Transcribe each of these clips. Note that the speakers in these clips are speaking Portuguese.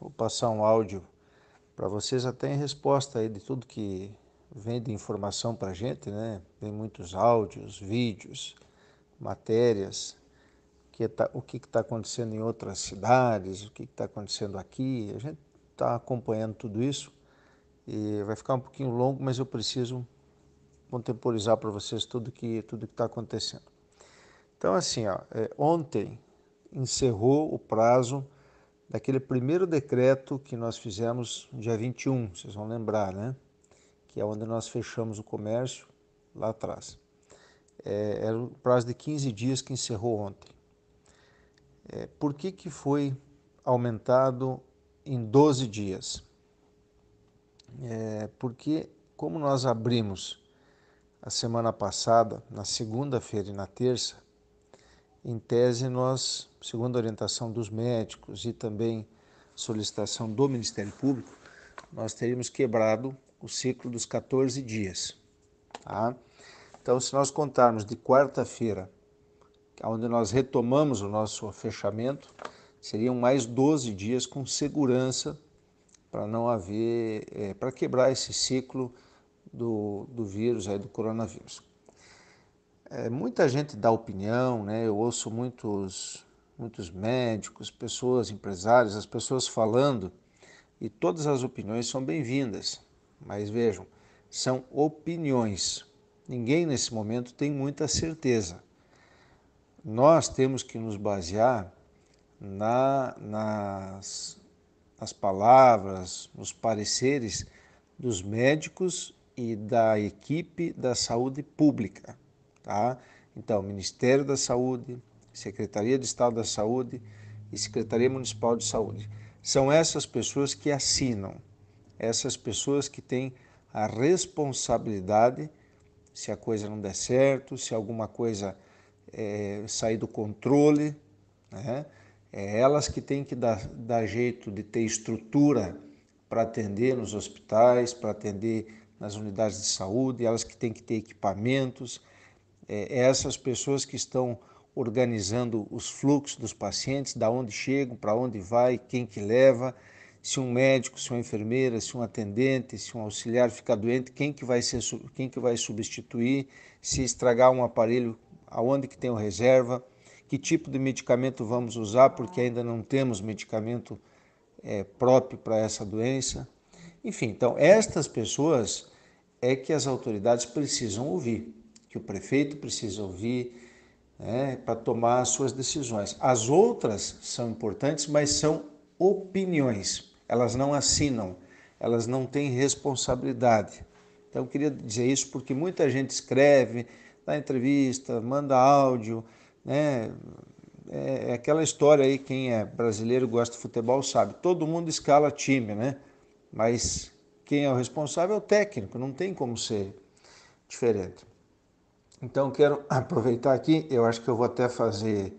vou passar um áudio para vocês até em resposta aí de tudo que vem de informação para a gente, né? Vem muitos áudios, vídeos, matérias, que tá, o que está acontecendo em outras cidades, o que está acontecendo aqui. A gente está acompanhando tudo isso e vai ficar um pouquinho longo, mas eu preciso contemporizar para vocês tudo que tudo que está acontecendo. Então assim, ó, é, ontem encerrou o prazo daquele primeiro decreto que nós fizemos dia 21, vocês vão lembrar, né? Que é onde nós fechamos o comércio lá atrás. É, era o prazo de 15 dias que encerrou ontem. É, por que, que foi aumentado em 12 dias? É, porque, como nós abrimos a semana passada, na segunda-feira e na terça, em tese, nós, segundo a orientação dos médicos e também solicitação do Ministério Público, nós teríamos quebrado o ciclo dos 14 dias. Tá? Então, se nós contarmos de quarta-feira, onde nós retomamos o nosso fechamento, seriam mais 12 dias com segurança para não haver, é, para quebrar esse ciclo do, do vírus, aí, do coronavírus. É, muita gente dá opinião, né? Eu ouço muitos, muitos médicos, pessoas, empresários, as pessoas falando e todas as opiniões são bem-vindas. Mas vejam, são opiniões. Ninguém nesse momento tem muita certeza. Nós temos que nos basear na, nas, nas palavras, nos pareceres dos médicos e da equipe da saúde pública. Tá? Então, Ministério da Saúde, Secretaria de Estado da Saúde e Secretaria Municipal de Saúde. São essas pessoas que assinam, essas pessoas que têm a responsabilidade se a coisa não der certo, se alguma coisa é, sair do controle. Né? É elas que têm que dar, dar jeito de ter estrutura para atender nos hospitais, para atender nas unidades de saúde, elas que têm que ter equipamentos, é, é essas pessoas que estão organizando os fluxos dos pacientes, da onde chegam, para onde vai, quem que leva, se um médico, se uma enfermeira, se um atendente, se um auxiliar ficar doente, quem que vai ser, quem que vai substituir, se estragar um aparelho, aonde que tem o reserva, que tipo de medicamento vamos usar, porque ainda não temos medicamento é, próprio para essa doença. Enfim, então estas pessoas é que as autoridades precisam ouvir que o prefeito precisa ouvir né, para tomar as suas decisões. As outras são importantes, mas são opiniões. Elas não assinam, elas não têm responsabilidade. Então, eu queria dizer isso porque muita gente escreve, dá entrevista, manda áudio, né? É, é aquela história aí, quem é brasileiro e gosta de futebol sabe, todo mundo escala time, né? Mas quem é o responsável é o técnico, não tem como ser diferente. Então quero aproveitar aqui, eu acho que eu vou até fazer,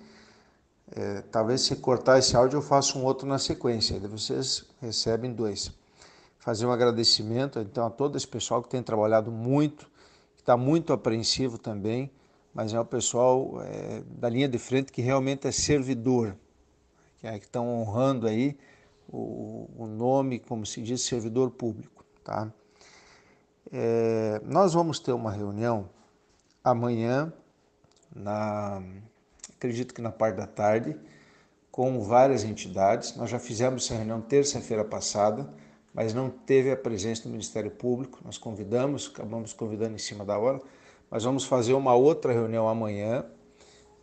é, talvez se cortar esse áudio eu faço um outro na sequência, vocês recebem dois. Fazer um agradecimento então a todo esse pessoal que tem trabalhado muito, que está muito apreensivo também, mas é o pessoal é, da linha de frente que realmente é servidor, que é, estão honrando aí o, o, nome, como se diz, servidor público. Tá? É, nós vamos ter uma reunião amanhã, na, acredito que na parte da tarde, com várias entidades. Nós já fizemos essa reunião terça-feira passada, mas não teve a presença do Ministério Público. Nós convidamos, acabamos convidando em cima da hora, mas vamos fazer uma outra reunião amanhã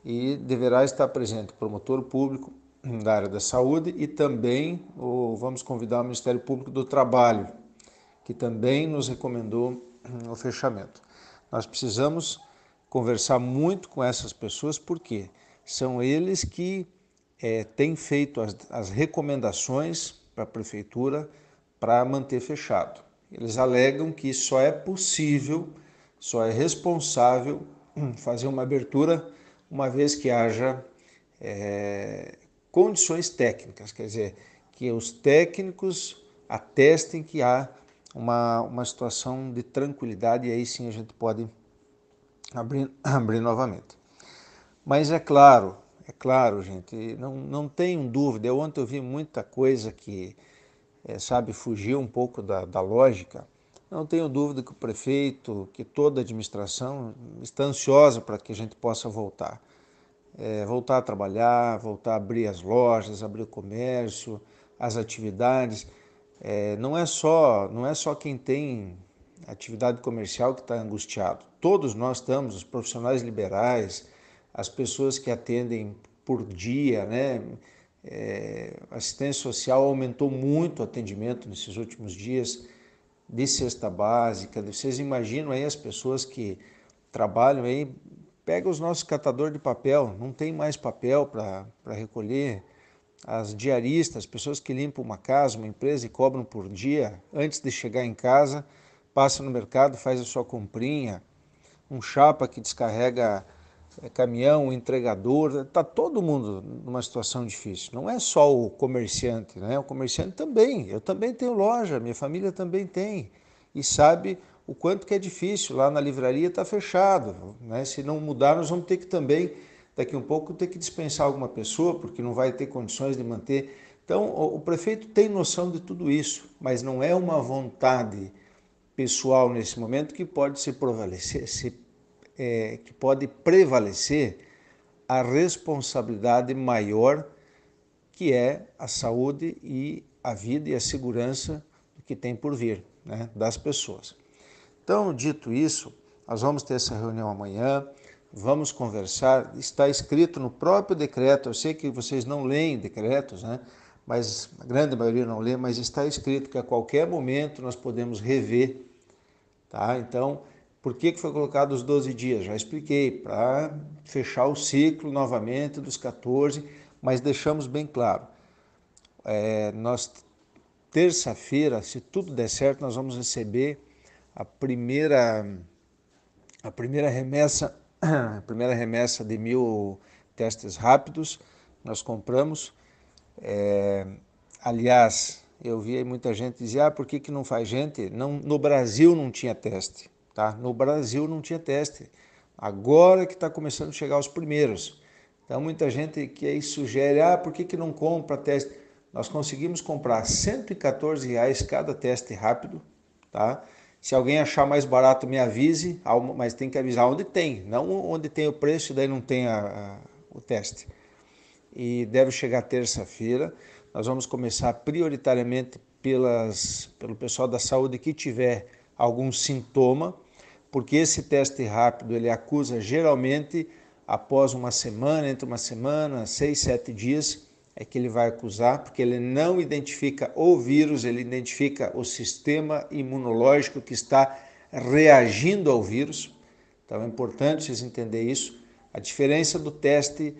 e deverá estar presente o promotor público da área da saúde e também o, vamos convidar o Ministério Público do Trabalho, que também nos recomendou o fechamento. Nós precisamos conversar muito com essas pessoas, porque são eles que é, têm feito as, as recomendações para a prefeitura para manter fechado. Eles alegam que só é possível, só é responsável hum, fazer uma abertura uma vez que haja é, condições técnicas, quer dizer, que os técnicos atestem que há uma, uma situação de tranquilidade e aí sim a gente pode abrir, abrir novamente. Mas é claro, é claro, gente, não, não tenho dúvida. Eu ontem eu vi muita coisa que, é, sabe, fugiu um pouco da, da lógica. Não tenho dúvida que o prefeito, que toda a administração está ansiosa para que a gente possa voltar. É, voltar a trabalhar, voltar a abrir as lojas, abrir o comércio, as atividades. É, não é só não é só quem tem atividade comercial que está angustiado. Todos nós estamos, os profissionais liberais, as pessoas que atendem por dia, né? É, assistência social aumentou muito o atendimento nesses últimos dias de cesta básica. Vocês imaginam aí as pessoas que trabalham aí, pega os nossos catadores de papel, não tem mais papel para recolher. As diaristas, pessoas que limpam uma casa, uma empresa e cobram por dia antes de chegar em casa, passa no mercado, faz a sua comprinha, um chapa que descarrega é, caminhão, entregador, está todo mundo numa situação difícil. Não é só o comerciante, né? O comerciante também. Eu também tenho loja, minha família também tem. E sabe o quanto que é difícil. Lá na livraria está fechado. Né? Se não mudar, nós vamos ter que também, daqui a um pouco, ter que dispensar alguma pessoa, porque não vai ter condições de manter. Então, o prefeito tem noção de tudo isso, mas não é uma vontade pessoal nesse momento que pode se prevalecer, se, é, que pode prevalecer a responsabilidade maior que é a saúde e a vida e a segurança que tem por vir, né, das pessoas. Então, dito isso, nós vamos ter essa reunião amanhã, vamos conversar, está escrito no próprio decreto, eu sei que vocês não leem decretos, né? mas a grande maioria não lê, mas está escrito que a qualquer momento nós podemos rever Tá? Então, por que, que foi colocado os 12 dias? Já expliquei, para fechar o ciclo novamente dos 14, mas deixamos bem claro. É, nós, terça-feira, se tudo der certo, nós vamos receber a primeira, a primeira remessa, a primeira remessa de mil testes rápidos nós compramos. É, aliás, eu via muita gente dizer, ah, por que, que não faz gente? Não, no Brasil não tinha teste, tá? No Brasil não tinha teste. Agora que está começando a chegar os primeiros. Então muita gente que aí sugere, ah, por que, que não compra teste? Nós conseguimos comprar 114 reais cada teste rápido, tá? Se alguém achar mais barato, me avise, mas tem que avisar onde tem, não onde tem o preço e daí não tem a, a, o teste. E deve chegar terça-feira. Nós vamos começar prioritariamente pelas, pelo pessoal da saúde que tiver algum sintoma, porque esse teste rápido ele acusa geralmente após uma semana, entre uma semana, seis, sete dias, é que ele vai acusar, porque ele não identifica o vírus, ele identifica o sistema imunológico que está reagindo ao vírus. Então é importante vocês entenderem isso. A diferença do teste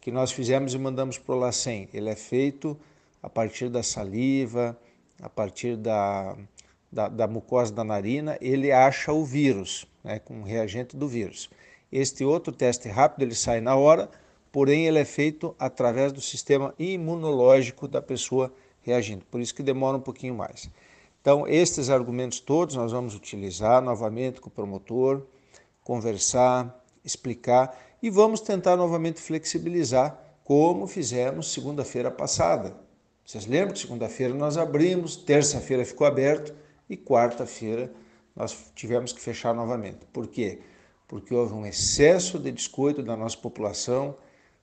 que nós fizemos e mandamos para o LACEN, ele é feito a partir da saliva, a partir da, da, da mucosa da narina, ele acha o vírus, né, com o reagente do vírus. Este outro teste rápido ele sai na hora, porém ele é feito através do sistema imunológico da pessoa reagindo, por isso que demora um pouquinho mais. Então, estes argumentos todos nós vamos utilizar novamente com o promotor, conversar, explicar e vamos tentar novamente flexibilizar, como fizemos segunda-feira passada, vocês lembram que segunda-feira nós abrimos, terça-feira ficou aberto e quarta-feira nós tivemos que fechar novamente. Por quê? Porque houve um excesso de descuido da nossa população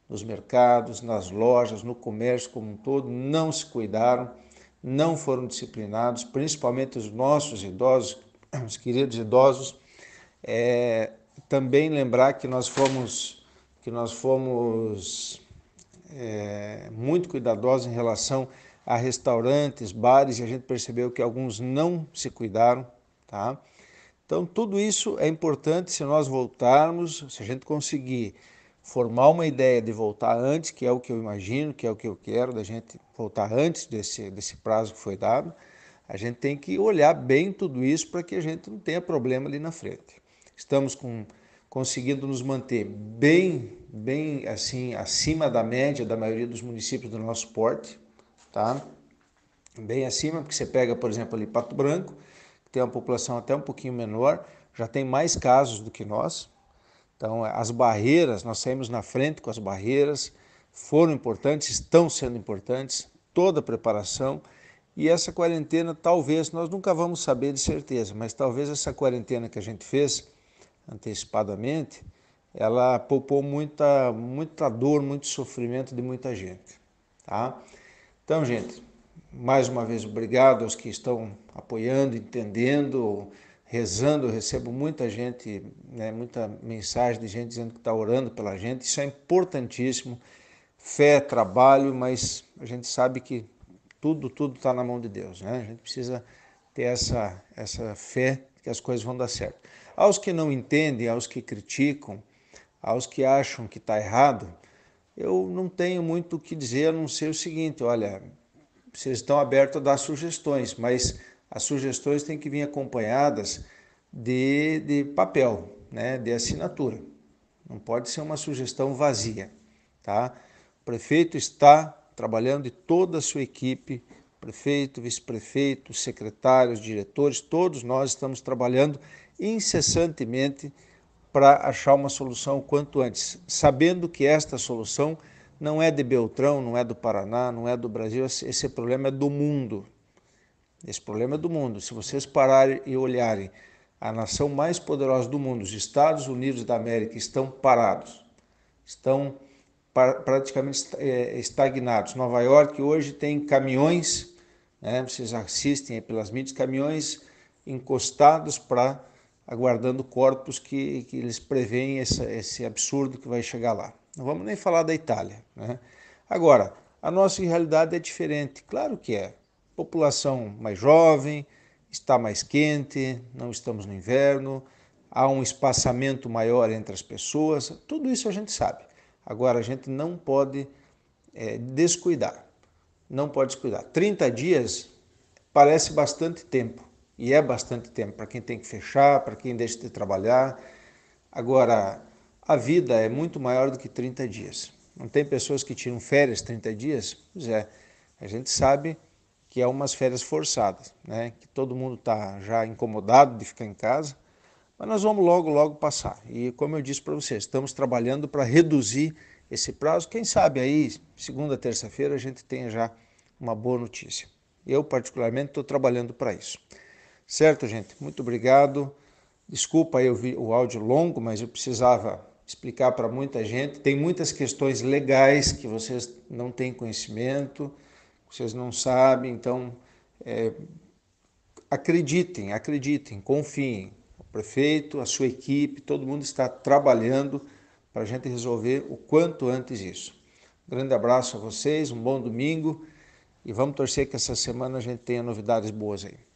nos mercados, nas lojas, no comércio como um todo, não se cuidaram, não foram disciplinados, principalmente os nossos idosos, os queridos idosos. É, também lembrar que nós fomos que nós fomos é, muito cuidadosos em relação a restaurantes, bares, e a gente percebeu que alguns não se cuidaram, tá? Então, tudo isso é importante se nós voltarmos, se a gente conseguir formar uma ideia de voltar antes, que é o que eu imagino, que é o que eu quero, da gente voltar antes desse, desse prazo que foi dado, a gente tem que olhar bem tudo isso para que a gente não tenha problema ali na frente. Estamos com conseguindo nos manter bem, bem assim, acima da média da maioria dos municípios do nosso porte, tá? Bem acima, porque você pega, por exemplo, ali Pato Branco, que tem uma população até um pouquinho menor, já tem mais casos do que nós. Então, as barreiras, nós saímos na frente com as barreiras, foram importantes, estão sendo importantes, toda a preparação. E essa quarentena, talvez, nós nunca vamos saber de certeza, mas talvez essa quarentena que a gente fez antecipadamente, ela poupou muita, muita dor, muito sofrimento de muita gente. Tá? Então, gente, mais uma vez obrigado aos que estão apoiando, entendendo, rezando. Eu recebo muita gente, né, muita mensagem de gente dizendo que está orando pela gente. Isso é importantíssimo. Fé, trabalho, mas a gente sabe que tudo, tudo está na mão de Deus. Né? A gente precisa ter essa, essa fé que as coisas vão dar certo. Aos que não entendem, aos que criticam, aos que acham que está errado, eu não tenho muito o que dizer a não ser o seguinte: olha, vocês estão abertos a dar sugestões, mas as sugestões têm que vir acompanhadas de, de papel, né, de assinatura. Não pode ser uma sugestão vazia, tá? O prefeito está trabalhando e toda a sua equipe, prefeito, vice-prefeito, secretários, diretores, todos nós estamos trabalhando incessantemente para achar uma solução quanto antes, sabendo que esta solução não é de Beltrão, não é do Paraná, não é do Brasil, esse problema é do mundo. Esse problema é do mundo. Se vocês pararem e olharem, a nação mais poderosa do mundo, os Estados Unidos da América, estão parados, estão praticamente eh, estagnados. Nova York hoje tem caminhões, né, vocês assistem pelas mídias, caminhões encostados para aguardando corpos que, que eles preveem esse, esse absurdo que vai chegar lá. Não vamos nem falar da Itália. Né? Agora, a nossa realidade é diferente, claro que é. População mais jovem, está mais quente, não estamos no inverno, há um espaçamento maior entre as pessoas, tudo isso a gente sabe. Agora, a gente não pode é, descuidar, não pode descuidar. 30 dias parece bastante tempo, e é bastante tempo para quem tem que fechar, para quem deixa de trabalhar. Agora, a vida é muito maior do que 30 dias. Não tem pessoas que tiram férias 30 dias? Pois é, a gente sabe que é umas férias forçadas, né? que todo mundo está já incomodado de ficar em casa, mas nós vamos logo, logo passar. E como eu disse para vocês, estamos trabalhando para reduzir esse prazo. Quem sabe aí, segunda, terça-feira, a gente tenha já uma boa notícia. Eu, particularmente, estou trabalhando para isso. Certo, gente? Muito obrigado. Desculpa eu vi o áudio longo, mas eu precisava explicar para muita gente. Tem muitas questões legais que vocês não têm conhecimento, vocês não sabem, então é, acreditem, acreditem, confiem. O prefeito, a sua equipe, todo mundo está trabalhando para a gente resolver o quanto antes isso. Um grande abraço a vocês, um bom domingo e vamos torcer que essa semana a gente tenha novidades boas aí.